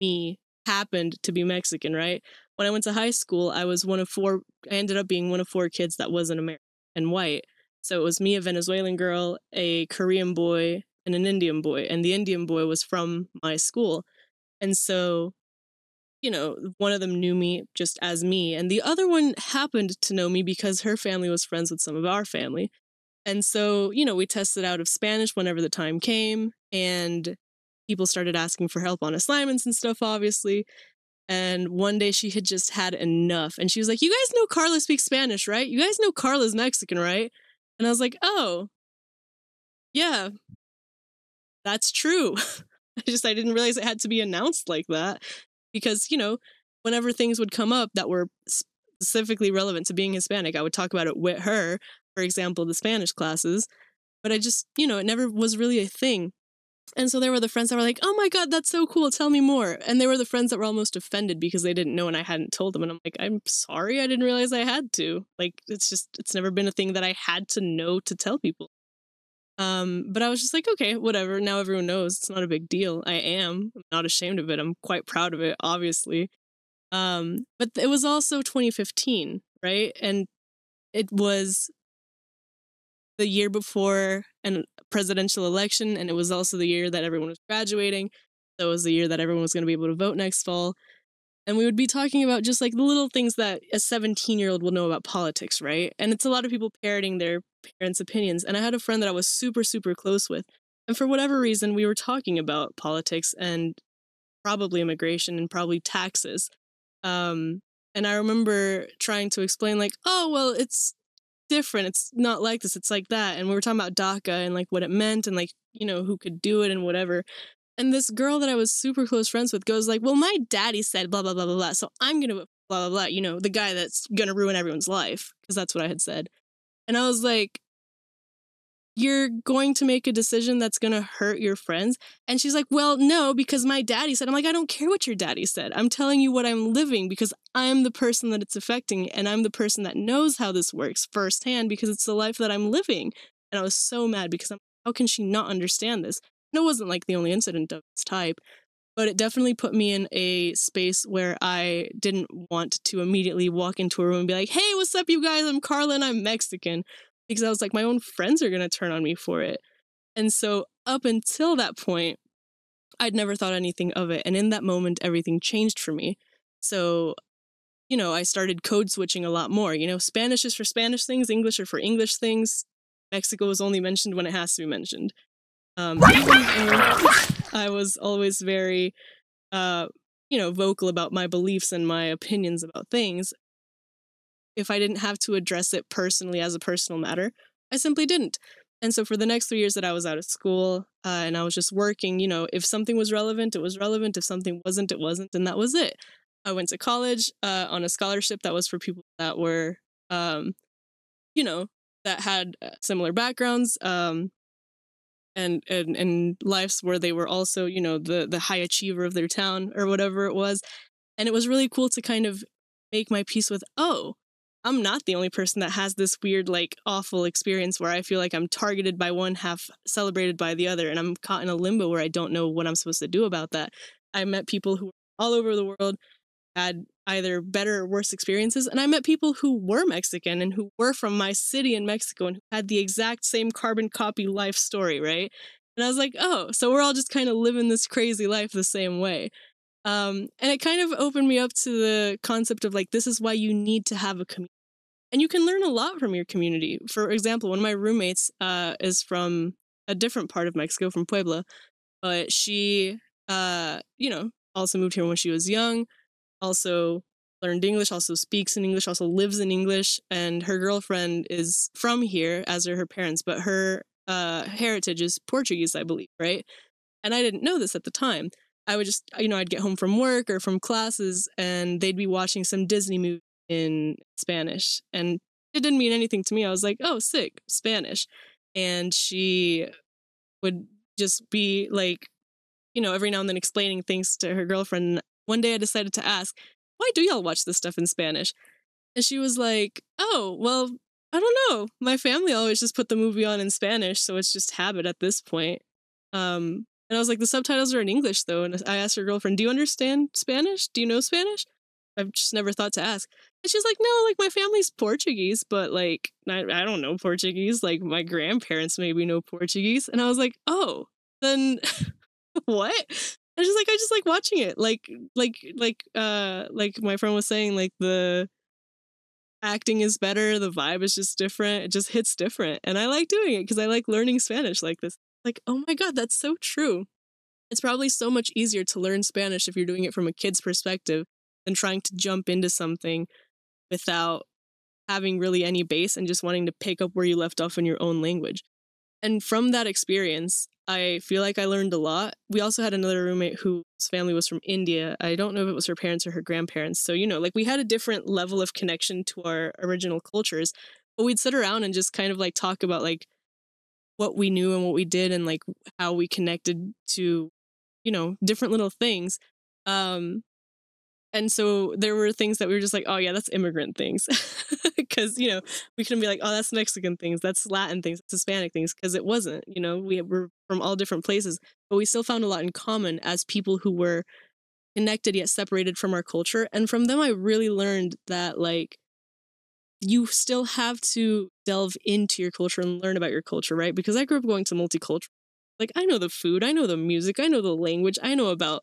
me happened to be Mexican, right? When I went to high school, I was one of four, I ended up being one of four kids that wasn't American and white. So it was me, a Venezuelan girl, a Korean boy, and an Indian boy. And the Indian boy was from my school. And so, you know, one of them knew me just as me. And the other one happened to know me because her family was friends with some of our family. And so, you know, we tested out of Spanish whenever the time came. And people started asking for help on assignments and stuff, obviously. And one day she had just had enough. And she was like, You guys know Carla speaks Spanish, right? You guys know Carla's Mexican, right? And I was like, Oh, yeah, that's true. I just, I didn't realize it had to be announced like that because, you know, whenever things would come up that were specifically relevant to being Hispanic, I would talk about it with her, for example, the Spanish classes. But I just, you know, it never was really a thing. And so there were the friends that were like, "Oh my god, that's so cool! Tell me more." And they were the friends that were almost offended because they didn't know and I hadn't told them. And I'm like, "I'm sorry, I didn't realize I had to." Like, it's just it's never been a thing that I had to know to tell people. Um, but I was just like, okay, whatever. Now everyone knows it's not a big deal. I am. I'm not ashamed of it. I'm quite proud of it, obviously. Um, but it was also 2015, right? And it was the year before a presidential election, and it was also the year that everyone was graduating. So it was the year that everyone was going to be able to vote next fall. And we would be talking about just like the little things that a 17 year old will know about politics, right? And it's a lot of people parroting their parents' opinions. And I had a friend that I was super, super close with. And for whatever reason, we were talking about politics and probably immigration and probably taxes. Um, and I remember trying to explain, like, oh, well, it's different. It's not like this. It's like that. And we were talking about DACA and like what it meant and like, you know, who could do it and whatever. And this girl that I was super close friends with goes like, "Well, my daddy said blah blah blah blah blah, so I'm gonna blah blah blah." You know, the guy that's gonna ruin everyone's life because that's what I had said. And I was like, you're going to make a decision that's going to hurt your friends. And she's like, Well, no, because my daddy said, I'm like, I don't care what your daddy said. I'm telling you what I'm living because I'm the person that it's affecting. And I'm the person that knows how this works firsthand because it's the life that I'm living. And I was so mad because I'm, how can she not understand this? And it wasn't like the only incident of its type, but it definitely put me in a space where I didn't want to immediately walk into a room and be like, Hey, what's up, you guys? I'm Carla and I'm Mexican because I was like, my own friends are going to turn on me for it. And so, up until that point, I'd never thought anything of it. And in that moment, everything changed for me. So, you know, I started code switching a lot more. You know, Spanish is for Spanish things, English are for English things. Mexico is only mentioned when it has to be mentioned. Um, I was always very, uh, you know, vocal about my beliefs and my opinions about things if I didn't have to address it personally as a personal matter, I simply didn't. And so for the next three years that I was out of school uh, and I was just working, you know, if something was relevant, it was relevant. If something wasn't, it wasn't. And that was it. I went to college uh, on a scholarship that was for people that were, um, you know, that had uh, similar backgrounds um, and, and and lives where they were also, you know, the the high achiever of their town or whatever it was. And it was really cool to kind of make my peace with, oh, I'm not the only person that has this weird, like, awful experience where I feel like I'm targeted by one half, celebrated by the other, and I'm caught in a limbo where I don't know what I'm supposed to do about that. I met people who were all over the world, had either better or worse experiences, and I met people who were Mexican and who were from my city in Mexico and who had the exact same carbon copy life story, right? And I was like, oh, so we're all just kind of living this crazy life the same way. Um, and it kind of opened me up to the concept of like, this is why you need to have a community. And you can learn a lot from your community. For example, one of my roommates uh, is from a different part of Mexico, from Puebla, but she, uh, you know, also moved here when she was young, also learned English, also speaks in English, also lives in English. And her girlfriend is from here, as are her parents, but her uh, heritage is Portuguese, I believe, right? And I didn't know this at the time. I would just, you know, I'd get home from work or from classes and they'd be watching some Disney movie in Spanish. And it didn't mean anything to me. I was like, oh, sick, Spanish. And she would just be like, you know, every now and then explaining things to her girlfriend. One day I decided to ask, why do y'all watch this stuff in Spanish? And she was like, oh, well, I don't know. My family always just put the movie on in Spanish, so it's just habit at this point. Um, and I was like, the subtitles are in English though. And I asked her girlfriend, do you understand Spanish? Do you know Spanish? I've just never thought to ask. And she's like, no, like my family's Portuguese, but like I, I don't know Portuguese. Like my grandparents maybe know Portuguese. And I was like, oh, then what? And she's like, I just like watching it. Like, like, like, uh, like my friend was saying, like the acting is better, the vibe is just different. It just hits different. And I like doing it because I like learning Spanish like this. Like, oh my God, that's so true. It's probably so much easier to learn Spanish if you're doing it from a kid's perspective than trying to jump into something without having really any base and just wanting to pick up where you left off in your own language. And from that experience, I feel like I learned a lot. We also had another roommate whose family was from India. I don't know if it was her parents or her grandparents. So, you know, like we had a different level of connection to our original cultures, but we'd sit around and just kind of like talk about like what we knew and what we did and like how we connected to you know different little things um and so there were things that we were just like oh yeah that's immigrant things because you know we couldn't be like oh that's mexican things that's latin things that's hispanic things because it wasn't you know we were from all different places but we still found a lot in common as people who were connected yet separated from our culture and from them i really learned that like you still have to delve into your culture and learn about your culture, right? Because I grew up going to multicultural. Like I know the food, I know the music, I know the language, I know about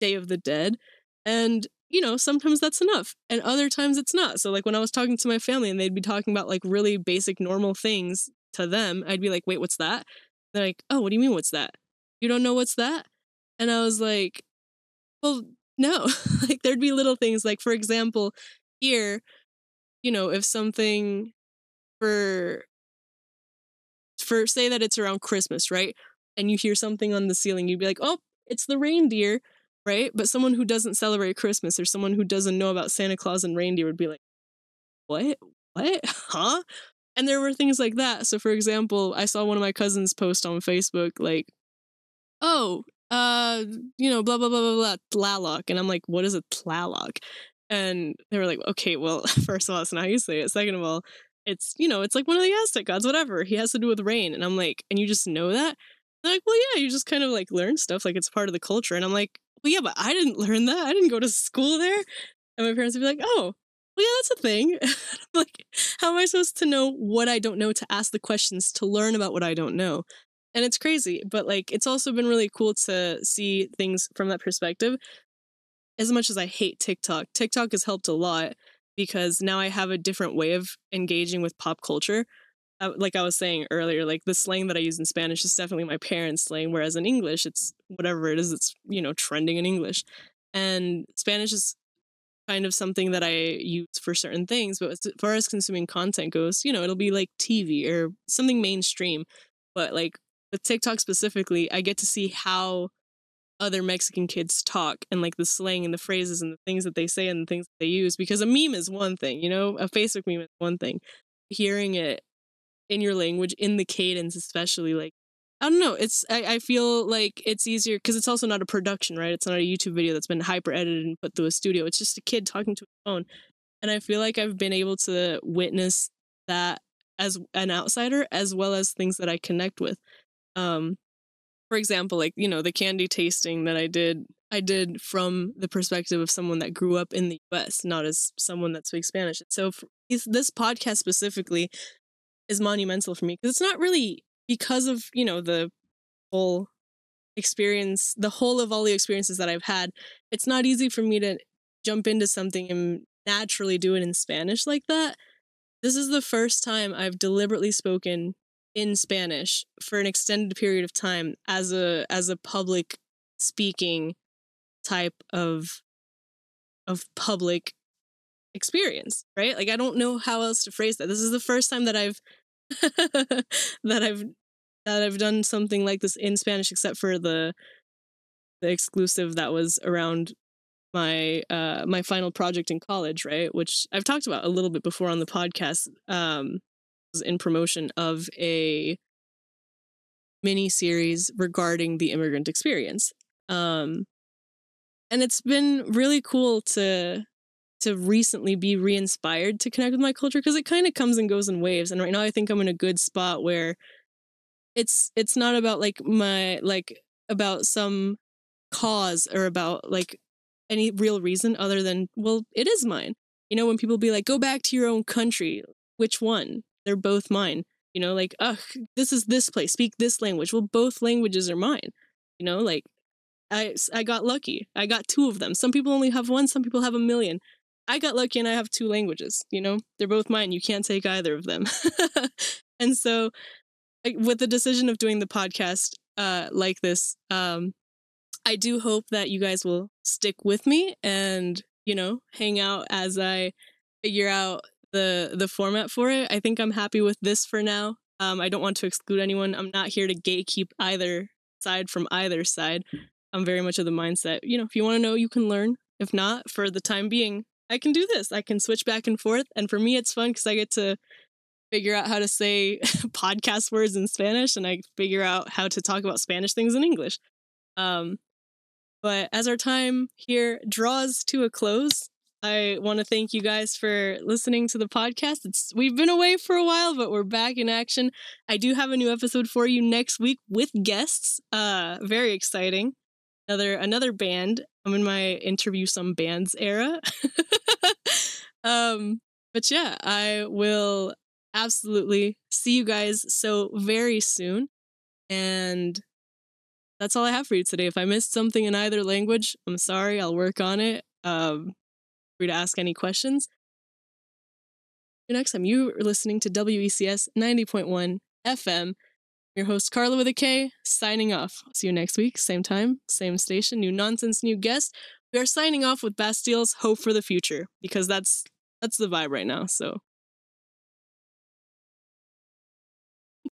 Day of the Dead. And, you know, sometimes that's enough and other times it's not. So like when I was talking to my family and they'd be talking about like really basic normal things to them, I'd be like, "Wait, what's that?" They're like, "Oh, what do you mean what's that? You don't know what's that?" And I was like, "Well, no." like there'd be little things like for example, here you know, if something for for say that it's around Christmas, right? And you hear something on the ceiling, you'd be like, "Oh, it's the reindeer." Right? But someone who doesn't celebrate Christmas or someone who doesn't know about Santa Claus and reindeer would be like, "What? What? Huh?" And there were things like that. So for example, I saw one of my cousins post on Facebook like, "Oh, uh, you know, blah blah blah blah blah, tlaloc. And I'm like, what is a tlaloc? And they were like, okay, well, first of all, it's not it. Second of all, it's, you know, it's like one of the Aztec gods, whatever. He has to do with rain. And I'm like, and you just know that? They're like, well, yeah, you just kind of like learn stuff. Like it's part of the culture. And I'm like, well, yeah, but I didn't learn that. I didn't go to school there. And my parents would be like, oh, well, yeah, that's a thing. like, how am I supposed to know what I don't know to ask the questions to learn about what I don't know? And it's crazy, but like, it's also been really cool to see things from that perspective as much as I hate TikTok, TikTok has helped a lot because now I have a different way of engaging with pop culture. like I was saying earlier, like the slang that I use in Spanish is definitely my parents' slang, whereas in English, it's whatever it is, it's, you know, trending in English. And Spanish is kind of something that I use for certain things. But as far as consuming content goes, you know, it'll be like TV or something mainstream. But like with TikTok specifically, I get to see how other Mexican kids talk and like the slang and the phrases and the things that they say and the things they use because a meme is one thing, you know, a Facebook meme is one thing. Hearing it in your language, in the cadence, especially like, I don't know. It's I, I feel like it's easier because it's also not a production, right? It's not a YouTube video that's been hyper edited and put through a studio. It's just a kid talking to a phone, and I feel like I've been able to witness that as an outsider as well as things that I connect with. Um, for example, like, you know, the candy tasting that I did, I did from the perspective of someone that grew up in the US, not as someone that speaks Spanish. So this podcast specifically is monumental for me because it's not really because of, you know, the whole experience, the whole of all the experiences that I've had. It's not easy for me to jump into something and naturally do it in Spanish like that. This is the first time I've deliberately spoken in Spanish for an extended period of time as a as a public speaking type of of public experience, right? Like I don't know how else to phrase that. This is the first time that I've that I've that I've done something like this in Spanish except for the the exclusive that was around my uh my final project in college, right? Which I've talked about a little bit before on the podcast. Um in promotion of a mini series regarding the immigrant experience. Um, and it's been really cool to to recently be re-inspired to connect with my culture because it kind of comes and goes in waves. And right now I think I'm in a good spot where it's it's not about like my like about some cause or about like any real reason other than well it is mine. You know when people be like go back to your own country, which one? They're both mine. You know, like, ugh, this is this place. Speak this language. Well, both languages are mine. You know, like, I I got lucky. I got two of them. Some people only have one. Some people have a million. I got lucky and I have two languages. You know, they're both mine. You can't take either of them. and so, with the decision of doing the podcast uh, like this, um, I do hope that you guys will stick with me and you know hang out as I figure out the the format for it. I think I'm happy with this for now. Um, I don't want to exclude anyone. I'm not here to gatekeep either side from either side. I'm very much of the mindset, you know, if you want to know, you can learn. If not, for the time being, I can do this. I can switch back and forth. And for me, it's fun because I get to figure out how to say podcast words in Spanish and I figure out how to talk about Spanish things in English. Um, but as our time here draws to a close, I want to thank you guys for listening to the podcast. It's we've been away for a while, but we're back in action. I do have a new episode for you next week with guests. Uh, very exciting. Another another band. I'm in my interview some bands era. um, but yeah, I will absolutely see you guys so very soon. And that's all I have for you today. If I missed something in either language, I'm sorry. I'll work on it. Um, free to ask any questions. Next time you are listening to WECS 90.1 FM. Your host, Carla with a K, signing off. See you next week, same time, same station, new nonsense, new guest. We are signing off with Bastille's Hope for the Future because that's that's the vibe right now. So